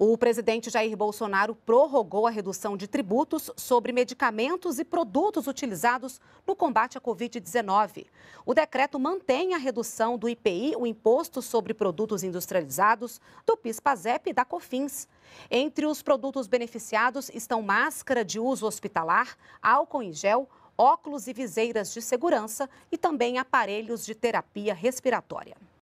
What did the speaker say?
O presidente Jair Bolsonaro prorrogou a redução de tributos sobre medicamentos e produtos utilizados no combate à Covid-19. O decreto mantém a redução do IPI, o Imposto sobre Produtos Industrializados, do PIS-PASEP e da COFINS. Entre os produtos beneficiados estão máscara de uso hospitalar, álcool em gel, óculos e viseiras de segurança e também aparelhos de terapia respiratória.